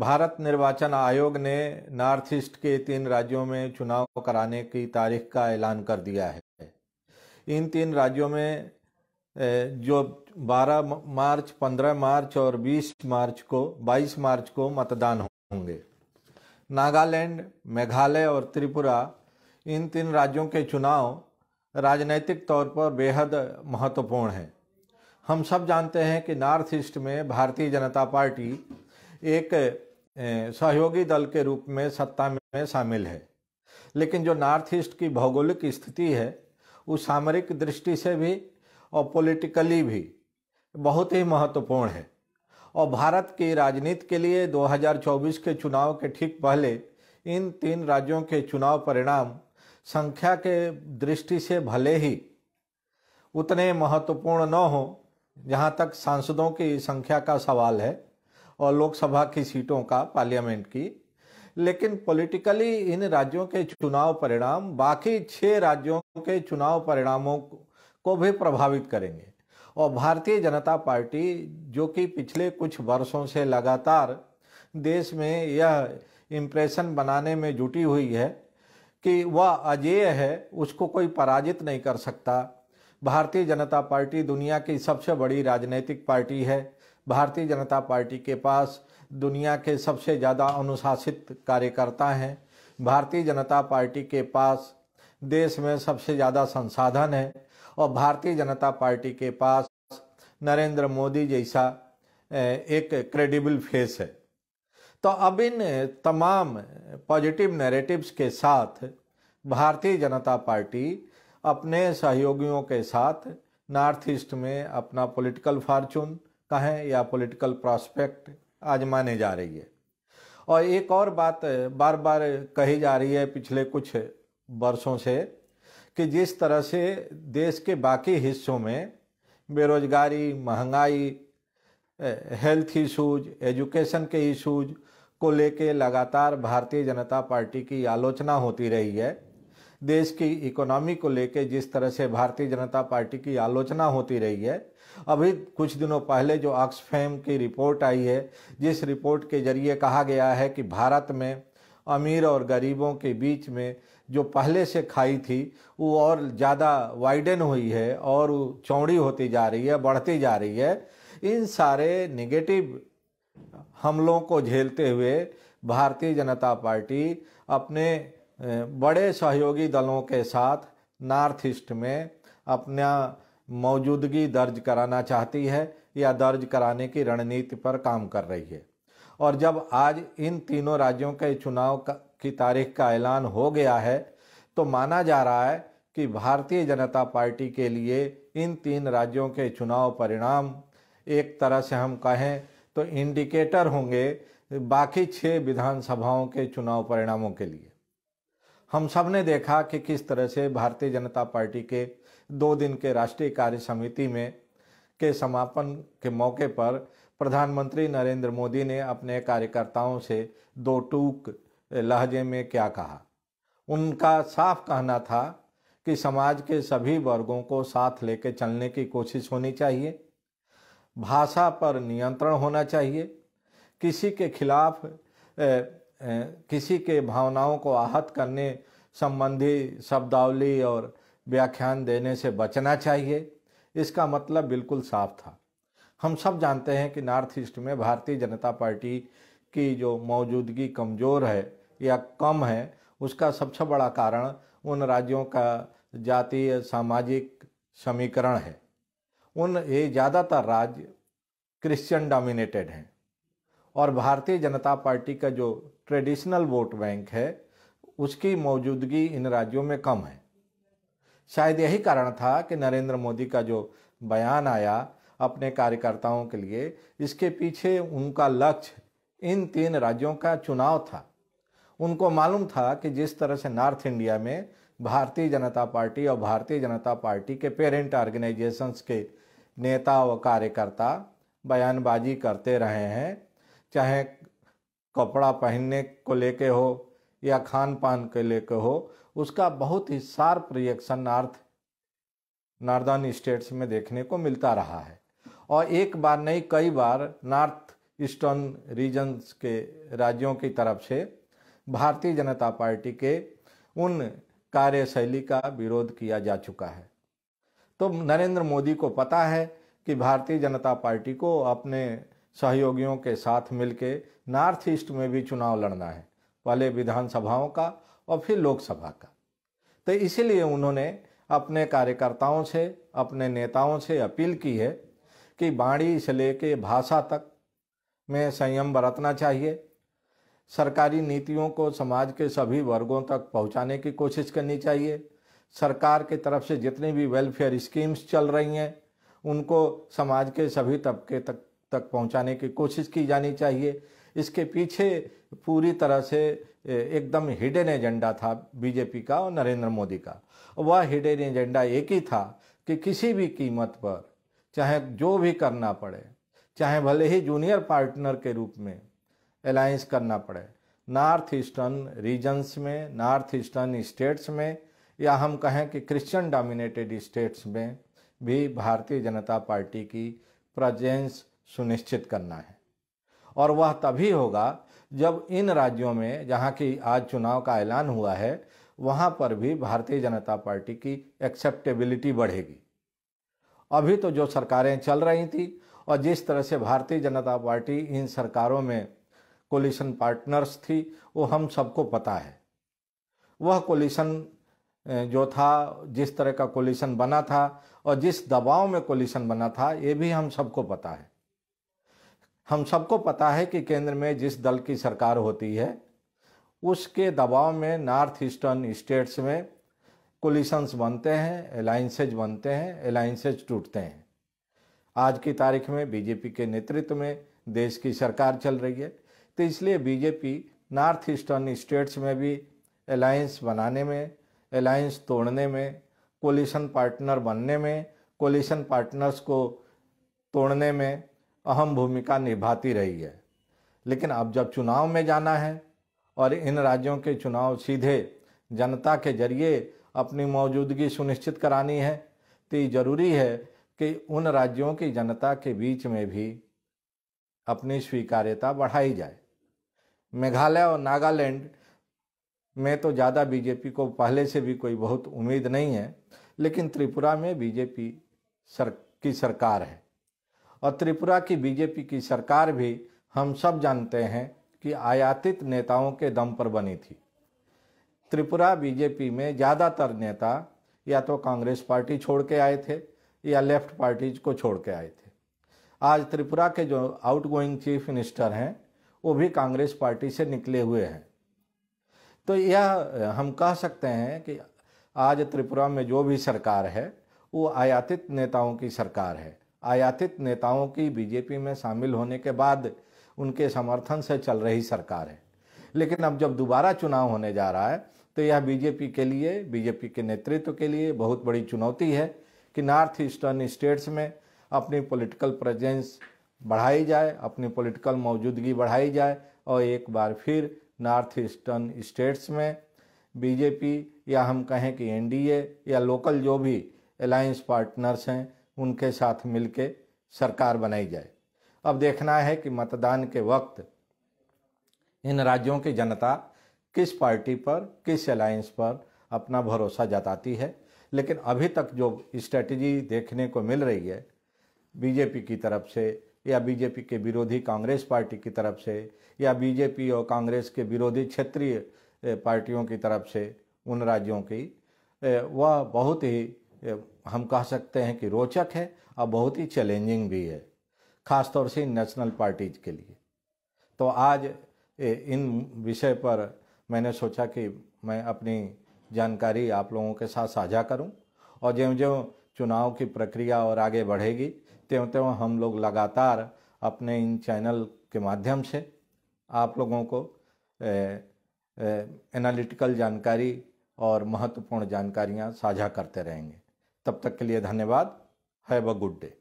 भारत निर्वाचन आयोग ने नॉर्थ ईस्ट के तीन राज्यों में चुनाव कराने की तारीख का ऐलान कर दिया है इन तीन राज्यों में जो 12 मार्च 15 मार्च और 20 मार्च को 22 मार्च को मतदान होंगे नागालैंड मेघालय और त्रिपुरा इन तीन राज्यों के चुनाव राजनैतिक तौर पर बेहद महत्वपूर्ण हैं हम सब जानते हैं कि नॉर्थ ईस्ट में भारतीय जनता पार्टी एक सहयोगी दल के रूप में सत्ता में शामिल है लेकिन जो नॉर्थ ईस्ट की भौगोलिक स्थिति है वो सामरिक दृष्टि से भी और पॉलिटिकली भी बहुत ही महत्वपूर्ण है और भारत की राजनीति के लिए 2024 के चुनाव के ठीक पहले इन तीन राज्यों के चुनाव परिणाम संख्या के दृष्टि से भले ही उतने महत्वपूर्ण न हों जहाँ तक सांसदों की संख्या का सवाल है और लोकसभा की सीटों का पार्लियामेंट की लेकिन पॉलिटिकली इन राज्यों के चुनाव परिणाम बाकी छह राज्यों के चुनाव परिणामों को भी प्रभावित करेंगे और भारतीय जनता पार्टी जो कि पिछले कुछ वर्षों से लगातार देश में यह इम्प्रेशन बनाने में जुटी हुई है कि वह अजेय है उसको कोई पराजित नहीं कर सकता भारतीय जनता पार्टी दुनिया की सबसे बड़ी राजनीतिक पार्टी है भारतीय जनता पार्टी के पास दुनिया के सबसे ज़्यादा अनुशासित कार्यकर्ता हैं भारतीय जनता पार्टी के पास देश में सबसे ज़्यादा संसाधन है और भारतीय जनता पार्टी के पास नरेंद्र मोदी जैसा एक क्रेडिबल फेस है तो अब इन तमाम पॉजिटिव नैरेटिव्स के साथ भारतीय जनता पार्टी अपने सहयोगियों के साथ नॉर्थ ईस्ट में अपना पॉलिटिकल फॉर्चून कहें या पॉलिटिकल प्रॉस्पेक्ट आजमाने जा रही है और एक और बात बार बार कही जा रही है पिछले कुछ वर्षों से कि जिस तरह से देश के बाकी हिस्सों में बेरोजगारी महंगाई हेल्थ इशूज एजुकेशन के इशूज को लेके लगातार भारतीय जनता पार्टी की आलोचना होती रही है देश की इकोनॉमी को लेके जिस तरह से भारतीय जनता पार्टी की आलोचना होती रही है अभी कुछ दिनों पहले जो ऑक्सफेम की रिपोर्ट आई है जिस रिपोर्ट के जरिए कहा गया है कि भारत में अमीर और गरीबों के बीच में जो पहले से खाई थी वो और ज़्यादा वाइडन हुई है और चौड़ी होती जा रही है बढ़ती जा रही है इन सारे निगेटिव हमलों को झेलते हुए भारतीय जनता पार्टी अपने बड़े सहयोगी दलों के साथ नॉर्थ ईस्ट में अपना मौजूदगी दर्ज कराना चाहती है या दर्ज कराने की रणनीति पर काम कर रही है और जब आज इन तीनों राज्यों के चुनाव की तारीख का ऐलान हो गया है तो माना जा रहा है कि भारतीय जनता पार्टी के लिए इन तीन राज्यों के चुनाव परिणाम एक तरह से हम कहें तो इंडिकेटर होंगे बाकी छः विधानसभाओं के चुनाव परिणामों के लिए हम सब ने देखा कि किस तरह से भारतीय जनता पार्टी के दो दिन के राष्ट्रीय कार्य समिति में के समापन के मौके पर प्रधानमंत्री नरेंद्र मोदी ने अपने कार्यकर्ताओं से दो टूक लहजे में क्या कहा उनका साफ कहना था कि समाज के सभी वर्गों को साथ लेकर चलने की कोशिश होनी चाहिए भाषा पर नियंत्रण होना चाहिए किसी के खिलाफ किसी के भावनाओं को आहत करने संबंधी शब्दावली और व्याख्यान देने से बचना चाहिए इसका मतलब बिल्कुल साफ था हम सब जानते हैं कि नॉर्थ ईस्ट में भारतीय जनता पार्टी की जो मौजूदगी कमज़ोर है या कम है उसका सबसे बड़ा कारण उन राज्यों का जातीय सामाजिक समीकरण है उन ये ज़्यादातर राज्य क्रिश्चियन डोमिनेटेड हैं और भारतीय जनता पार्टी का जो ट्रेडिशनल वोट बैंक है उसकी मौजूदगी इन राज्यों में कम है शायद यही कारण था कि नरेंद्र मोदी का जो बयान आया अपने कार्यकर्ताओं के लिए इसके पीछे उनका लक्ष्य इन तीन राज्यों का चुनाव था उनको मालूम था कि जिस तरह से नॉर्थ इंडिया में भारतीय जनता पार्टी और भारतीय जनता पार्टी के पेरेंट ऑर्गेनाइजेशंस के नेता व कार्यकर्ता बयानबाजी करते रहे हैं चाहे कपड़ा पहनने को लेके हो या खान पान के लेके हो उसका बहुत ही sharp reaction north northern states में देखने को मिलता रहा है और एक बार नहीं कई बार नॉर्थ ईस्टर्न रीजन्स के राज्यों की तरफ से भारतीय जनता पार्टी के उन कार्यशैली का विरोध किया जा चुका है तो नरेंद्र मोदी को पता है कि भारतीय जनता पार्टी को अपने सहयोगियों के साथ मिलकर नॉर्थ ईस्ट में भी चुनाव लड़ना है पहले विधानसभाओं का और फिर लोकसभा का तो इसीलिए उन्होंने अपने कार्यकर्ताओं से अपने नेताओं से अपील की है कि बाणी से लेके भाषा तक में संयम बरतना चाहिए सरकारी नीतियों को समाज के सभी वर्गों तक पहुंचाने की कोशिश करनी चाहिए सरकार की तरफ से जितनी भी वेलफेयर स्कीम्स चल रही हैं उनको समाज के सभी तबके तक तक पहुंचाने की कोशिश की जानी चाहिए इसके पीछे पूरी तरह से एकदम हिडन एजेंडा था बीजेपी का और नरेंद्र मोदी का वह हिडन एजेंडा एक ही था कि किसी भी कीमत पर चाहे जो भी करना पड़े चाहे भले ही जूनियर पार्टनर के रूप में अलायंस करना पड़े नॉर्थ ईस्टर्न रीजन्स में नॉर्थ ईस्टर्न स्टेट्स में या हम कहें कि क्रिश्चियन डोमिनेटेड स्टेट्स में भी भारतीय जनता पार्टी की प्रजेंस सुनिश्चित करना है और वह तभी होगा जब इन राज्यों में जहाँ की आज चुनाव का ऐलान हुआ है वहाँ पर भी भारतीय जनता पार्टी की एक्सेप्टेबिलिटी बढ़ेगी अभी तो जो सरकारें चल रही थी और जिस तरह से भारतीय जनता पार्टी इन सरकारों में कोलिशन पार्टनर्स थी वो हम सबको पता है वह कोलिशन जो था जिस तरह का कोलिशन बना था और जिस दबाव में कोलिशन बना था ये भी हम सबको पता है हम सबको पता है कि केंद्र में जिस दल की सरकार होती है उसके दबाव में नॉर्थ ईस्टर्न स्टेट्स में कोलिशंस बनते हैं अलाइंसेज बनते हैं अलाइंसेज टूटते हैं आज की तारीख में बीजेपी के नेतृत्व में देश की सरकार चल रही है तो इसलिए बीजेपी नॉर्थ ईस्टर्न स्टेट्स में भी अलायंस बनाने में अलायंस तोड़ने में कोलिशन पार्टनर बनने में कोलिशन पार्टनर्स को तोड़ने में अहम भूमिका निभाती रही है लेकिन अब जब चुनाव में जाना है और इन राज्यों के चुनाव सीधे जनता के जरिए अपनी मौजूदगी सुनिश्चित करानी है तो ये जरूरी है कि उन राज्यों की जनता के बीच में भी अपनी स्वीकार्यता बढ़ाई जाए मेघालय और नागालैंड में तो ज़्यादा बीजेपी को पहले से भी कोई बहुत उम्मीद नहीं है लेकिन त्रिपुरा में बीजेपी सर की सरकार है और त्रिपुरा की बीजेपी की सरकार भी हम सब जानते हैं कि आयातित नेताओं के दम पर बनी थी त्रिपुरा बीजेपी में ज़्यादातर नेता या तो कांग्रेस पार्टी छोड़ के आए थे या लेफ्ट पार्टीज को छोड़ के आए थे आज त्रिपुरा के जो आउटगोइंग चीफ मिनिस्टर हैं वो भी कांग्रेस पार्टी से निकले हुए हैं तो यह हम कह सकते हैं कि आज त्रिपुरा में जो भी सरकार है वो आयातित नेताओं की सरकार है आयातित नेताओं की बीजेपी में शामिल होने के बाद उनके समर्थन से चल रही सरकार है लेकिन अब जब दोबारा चुनाव होने जा रहा है तो यह बीजेपी के लिए बीजेपी के नेतृत्व के लिए बहुत बड़ी चुनौती है कि नॉर्थ ईस्टर्न स्टेट्स में अपनी पॉलिटिकल प्रेजेंस बढ़ाई जाए अपनी पॉलिटिकल मौजूदगी बढ़ाई जाए और एक बार फिर नॉर्थ ईस्टर्न स्टेट्स में बीजेपी या हम कहें कि एनडीए या लोकल जो भी अलायंस पार्टनर्स हैं उनके साथ मिलकर सरकार बनाई जाए अब देखना है कि मतदान के वक्त इन राज्यों की जनता किस पार्टी पर किस अलायंस पर अपना भरोसा जताती है लेकिन अभी तक जो स्ट्रेटजी देखने को मिल रही है बीजेपी की तरफ से या बीजेपी के विरोधी कांग्रेस पार्टी की तरफ से या बीजेपी और कांग्रेस के विरोधी क्षेत्रीय पार्टियों की तरफ से उन राज्यों की वह बहुत ही हम कह सकते हैं कि रोचक है और बहुत ही चैलेंजिंग भी है खासतौर से इन नेशनल पार्टीज के लिए तो आज इन विषय पर मैंने सोचा कि मैं अपनी जानकारी आप लोगों के साथ साझा करूं और ज्यों ज्यों चुनाव की प्रक्रिया और आगे बढ़ेगी त्यों त्यों हम लोग लगातार अपने इन चैनल के माध्यम से आप लोगों को एनालिटिकल जानकारी और महत्वपूर्ण जानकारियां साझा करते रहेंगे तब तक के लिए धन्यवाद हैव अ गुड डे